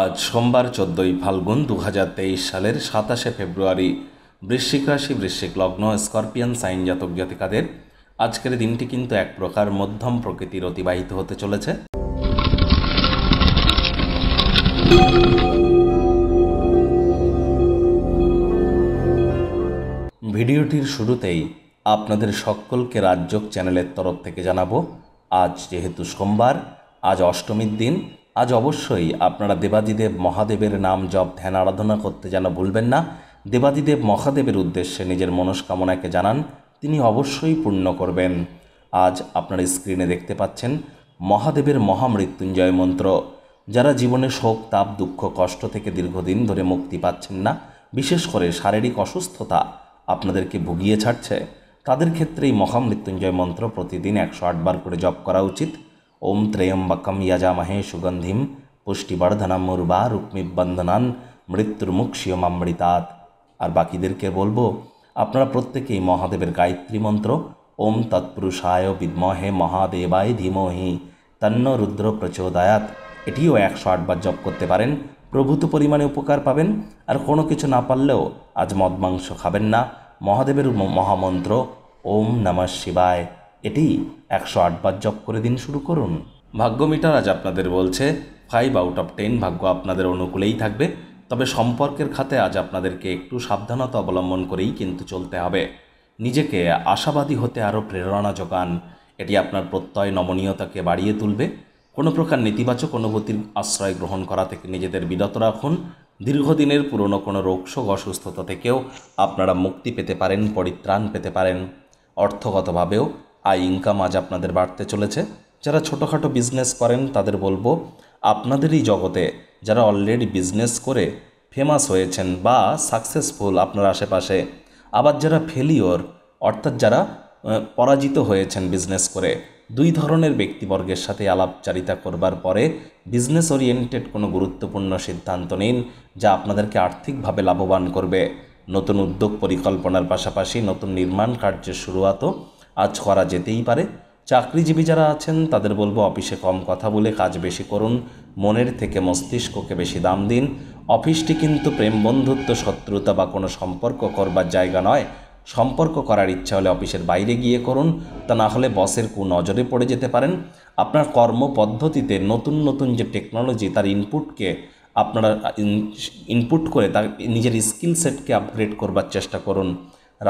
আজ সোমবার চোদ্দই ফাল্গুন দু সালের সাতাশে ফেব্রুয়ারি বৃশ্চিক রাশি বৃশ্চিক লগ্ন স্করপিয়ান সাইন জাতক জাতিকাদের আজকের দিনটি কিন্তু এক প্রকার মধ্যম প্রকৃতির অতিবাহিত হতে চলেছে ভিডিওটির শুরুতেই আপনাদের সকলকে রাজ্যক চ্যানেলের তরফ থেকে জানাবো আজ যেহেতু সোমবার আজ অষ্টমীর দিন আজ অবশ্যই আপনারা দেবাদিদেব মহাদেবের নাম জপ ধ্যান আরাধনা করতে যেন ভুলবেন না দেবাদিদেব মহাদেবের উদ্দেশ্যে নিজের মনস্কামনাকে জানান তিনি অবশ্যই পূর্ণ করবেন আজ আপনারা স্ক্রিনে দেখতে পাচ্ছেন মহাদেবের মহামৃত্যুঞ্জয় মন্ত্র যারা জীবনে শোক তাপ দুঃখ কষ্ট থেকে দীর্ঘদিন ধরে মুক্তি পাচ্ছেন না বিশেষ করে শারীরিক অসুস্থতা আপনাদেরকে ভুগিয়ে ছাড়ছে তাদের ক্ষেত্রে এই মহামৃত্যুঞ্জয় মন্ত্র প্রতিদিন একশো আটবার করে জপ করা উচিত ওম ত্রয়ম্বকম যজামহে সুগন্ধিম পুষ্টিবর্ধনম উর্বা রুক্মিবন্ধনান মৃত্যুর্মুক্ষীয়মামৃতাত আর বাকিদেরকে বলবো আপনারা প্রত্যেকেই মহাদেবের গায়ত্রী মন্ত্র ওম তৎপুরুষায় বিদ্মহে মহাদেবায় ধীমহি তন্ন রুদ্র প্রচোদায়াত এটিও একশো আটবার জপ করতে পারেন প্রভূত পরিমাণে উপকার পাবেন আর কোনো কিছু না পারলেও আজ মদ মাংস খাবেন না মহাদেবের মহামন্ত্র ওম নমঃ শিবায় এটি একশো আটবার জপ করে দিন শুরু করুন ভাগ্য মিটার আজ আপনাদের বলছে ফাইভ আউট অফ টেন ভাগ্য আপনাদের অনুকূলেই থাকবে তবে সম্পর্কের খাতে আজ আপনাদেরকে একটু সাবধানতা অবলম্বন করেই কিন্তু চলতে হবে নিজেকে আশাবাদী হতে আরও প্রেরণা যোগান এটি আপনার প্রত্যয় নমনীয়তাকে বাড়িয়ে তুলবে কোনো প্রকার নেতিবাচক অনুভূতির আশ্রয় গ্রহণ করা থেকে নিজেদের বিরত রাখুন দীর্ঘদিনের পুরনো কোনো রোগশোক অসুস্থতা থেকেও আপনারা মুক্তি পেতে পারেন পরিত্রাণ পেতে পারেন অর্থগতভাবেও আয় ইনকাম আজ আপনাদের বাড়তে চলেছে যারা ছোটোখাটো বিজনেস করেন তাদের বলবো আপনাদেরই জগতে যারা অলরেডি বিজনেস করে ফেমাস হয়েছেন বা সাকসেসফুল আপনার আশেপাশে আবার যারা ফেলিওর অর্থাৎ যারা পরাজিত হয়েছেন বিজনেস করে দুই ধরনের ব্যক্তিবর্গের সাথে আলাপচারিতা করবার পরে বিজনেস ওরিয়েন্টেড কোনো গুরুত্বপূর্ণ সিদ্ধান্ত নিন যা আপনাদেরকে আর্থিকভাবে লাভবান করবে নতুন উদ্যোগ পরিকল্পনার পাশাপাশি নতুন নির্মাণ কার্যের শুরুয়াতও আজ করা যেতেই পারে চাকরিজীবী যারা আছেন তাদের বলবো অফিসে কম কথা বলে কাজ বেশি করুন মনের থেকে মস্তিষ্ককে বেশি দাম দিন অফিসটি কিন্তু প্রেম বন্ধুত্ব শত্রুতা বা কোনো সম্পর্ক করবার জায়গা নয় সম্পর্ক করার ইচ্ছা হলে অফিসের বাইরে গিয়ে করুন তা না হলে বসের নজরে পড়ে যেতে পারেন আপনার কর্ম পদ্ধতিতে নতুন নতুন যে টেকনোলজি তার ইনপুটকে আপনারা ইনপুট করে তার নিজের স্কিল সেটকে আপগ্রেড করবার চেষ্টা করুন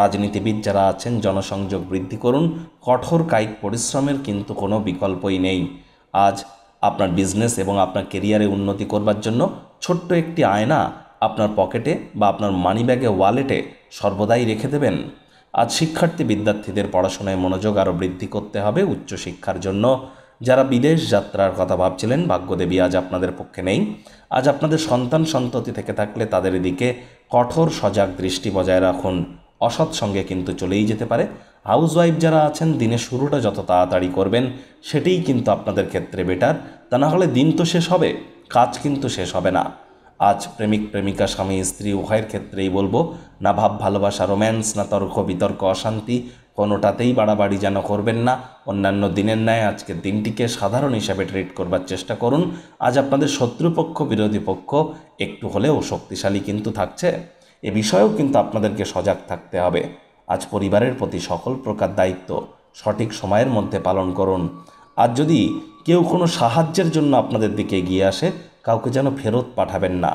রাজনীতিবিদ যারা আছেন জনসংযোগ বৃদ্ধি করুন কঠোর কায়িক পরিশ্রমের কিন্তু কোনো বিকল্পই নেই আজ আপনার বিজনেস এবং আপনার কেরিয়ারে উন্নতি করবার জন্য ছোট্ট একটি আয়না আপনার পকেটে বা আপনার মানি ব্যাগে ওয়ালেটে সর্বদাই রেখে দেবেন আজ শিক্ষার্থী বিদ্যার্থীদের পড়াশোনায় মনোযোগ আরও বৃদ্ধি করতে হবে উচ্চশিক্ষার জন্য যারা বিদেশ যাত্রার কথা ভাবছিলেন ভাগ্যদেবী আজ আপনাদের পক্ষে নেই আজ আপনাদের সন্তান সন্ততি থেকে থাকলে তাদের দিকে কঠোর সজাগ দৃষ্টি বজায় রাখুন অসৎ সঙ্গে কিন্তু চলেই যেতে পারে ওয়াইফ যারা আছেন দিনের শুরুটা যত তাড়াতাড়ি করবেন সেটাই কিন্তু আপনাদের ক্ষেত্রে বেটার তা না হলে দিন তো শেষ হবে কাজ কিন্তু শেষ হবে না আজ প্রেমিক প্রেমিকা স্বামী স্ত্রী উভয়ের ক্ষেত্রেই বলবো না ভাব ভালোবাসা রোম্যান্স না তর্ক বিতর্ক অশান্তি কোনোটাতেই বাড়াবাড়ি যেন করবেন না অন্যান্য দিনের ন্যায় আজকের দিনটিকে সাধারণ হিসাবে ট্রিট করবার চেষ্টা করুন আজ আপনাদের শত্রুপক্ষ বিরোধী পক্ষ একটু হলেও শক্তিশালী কিন্তু থাকছে এ বিষয়েও কিন্তু আপনাদেরকে সজাগ থাকতে হবে আজ পরিবারের প্রতি সকল প্রকার দায়িত্ব সঠিক সময়ের মধ্যে পালন করুন আর যদি কেউ কোনো সাহায্যের জন্য আপনাদের দিকে এগিয়ে আসে কাউকে যেন ফেরত পাঠাবেন না